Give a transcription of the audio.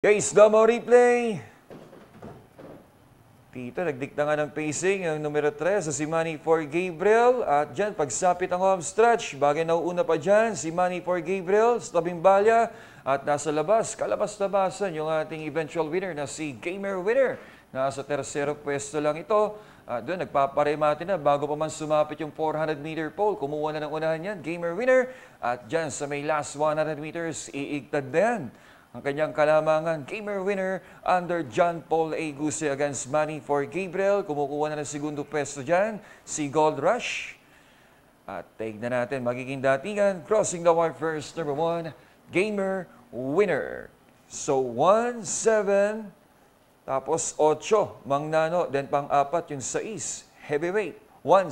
Guys, Domo replay. Tito, nagdikta nga ng pacing ang numero 3 sa si Manny for Gabriel. At dyan, pagsapit ang home stretch. Bagay na uuna pa dyan, si Manny for Gabriel, sa tabing balya. At nasa labas, kalabas-labasan yung ating eventual winner na si Gamer Winner. Nasa tersero pwesto lang ito. At doon, nagpaparemate na bago pa man sumapit yung 400-meter pole. Kumuha na ng unahan yan, Gamer Winner. At dyan, sa may last 100 meters, iigtad din ang kanyang kalamangan. Gamer winner under John Paul A. Guse against Manny for Gabriel. Kumukuha na ng segundo pwesto dyan, si Gold Rush. At tignan natin, magiging datingan, crossing the wire first, number one, Gamer winner. So, 1-7, tapos 8, Mang Nano, then pang-apat yung sais, Heavyweight, 1